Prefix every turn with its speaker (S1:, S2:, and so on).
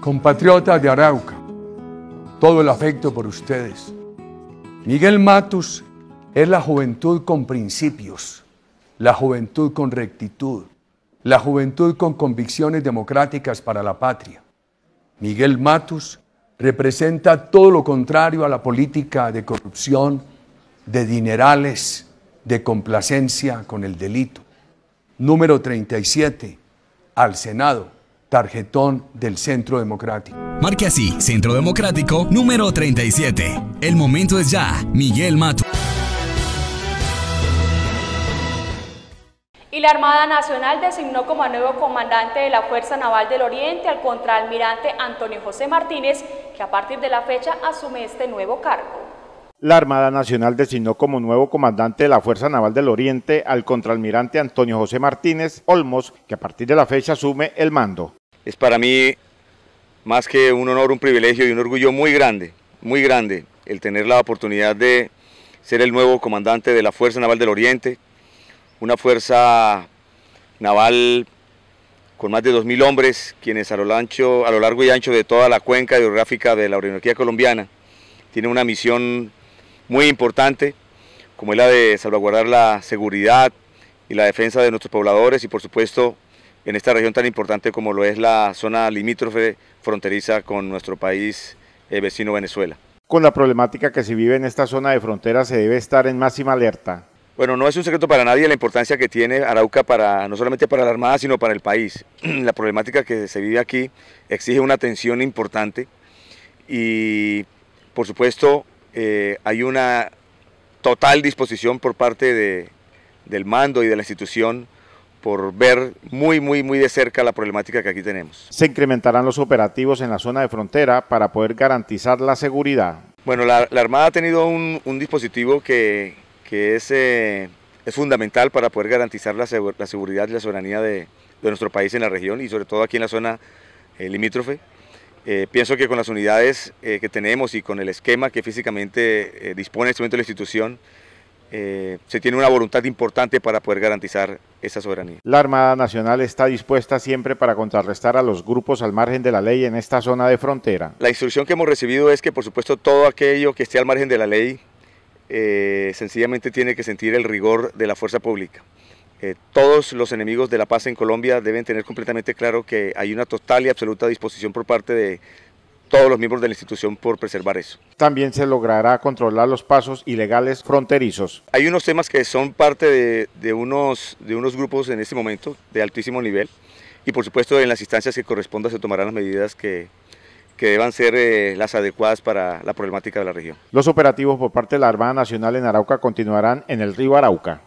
S1: compatriotas de Arauca, todo el afecto por ustedes. Miguel Matus es la juventud con principios, la juventud con rectitud, la juventud con convicciones democráticas para la patria. Miguel Matus representa todo lo contrario a la política de corrupción, de dinerales, de complacencia con el delito. Número 37, al Senado tarjetón del Centro Democrático.
S2: Marque así, Centro Democrático número 37. El momento es ya. Miguel Mato.
S1: Y la Armada Nacional designó como nuevo comandante de la Fuerza Naval del Oriente al contraalmirante Antonio José Martínez, que a partir de la fecha asume este nuevo cargo.
S3: La Armada Nacional designó como nuevo comandante de la Fuerza Naval del Oriente al contraalmirante Antonio José Martínez Olmos, que a partir de la fecha asume el mando
S2: es para mí más que un honor, un privilegio y un orgullo muy grande, muy grande el tener la oportunidad de ser el nuevo comandante de la Fuerza Naval del Oriente, una fuerza naval con más de 2.000 hombres, quienes a lo, ancho, a lo largo y ancho de toda la cuenca hidrográfica de la Orinoquía colombiana tienen una misión muy importante, como es la de salvaguardar la seguridad y la defensa de nuestros pobladores y por supuesto en esta región tan importante como lo es la zona limítrofe fronteriza con nuestro país eh, vecino Venezuela.
S3: Con la problemática que se vive en esta zona de frontera se debe estar en máxima alerta.
S2: Bueno, no es un secreto para nadie la importancia que tiene Arauca para no solamente para la Armada, sino para el país. La problemática que se vive aquí exige una atención importante y por supuesto eh, hay una total disposición por parte del mando y de la institución por ver muy, muy, muy de cerca la problemática que
S3: aquí tenemos. Se incrementarán los operativos en la zona de frontera para poder garantizar la seguridad.
S2: Bueno, la, Armada ha tenido un, dispositivo que, que es, eh, es, fundamental para poder garantizar la, la seguridad y la soberanía de, de, nuestro país en la región y sobre todo aquí en la zona eh, limítrofe. Eh, pienso que con las unidades que tenemos y con el esquema que físicamente dispone el este de la institución, se tiene una voluntad importante para poder garantizar esa soberanía.
S3: La Armada Nacional está dispuesta siempre para contrarrestar a los grupos al margen de la ley en esta zona de frontera.
S2: La instrucción que hemos recibido es que, por supuesto, todo aquello que esté al margen de la ley eh, sencillamente tiene que sentir el rigor de la fuerza pública. Eh, todos los enemigos de la paz en Colombia deben tener completamente claro que hay una total y absoluta disposición por parte de todos los miembros de la institución por preservar eso.
S3: También se logrará controlar los pasos ilegales fronterizos.
S2: Hay unos temas que son parte de, unos, de unos grupos en este momento de altísimo nivel y por supuesto en las instancias que corresponda se tomarán las medidas que, que deban ser eh, las adecuadas para la problemática de la región.
S3: Los operativos por parte de la Armada Nacional en Arauca continuarán en el río Arauca.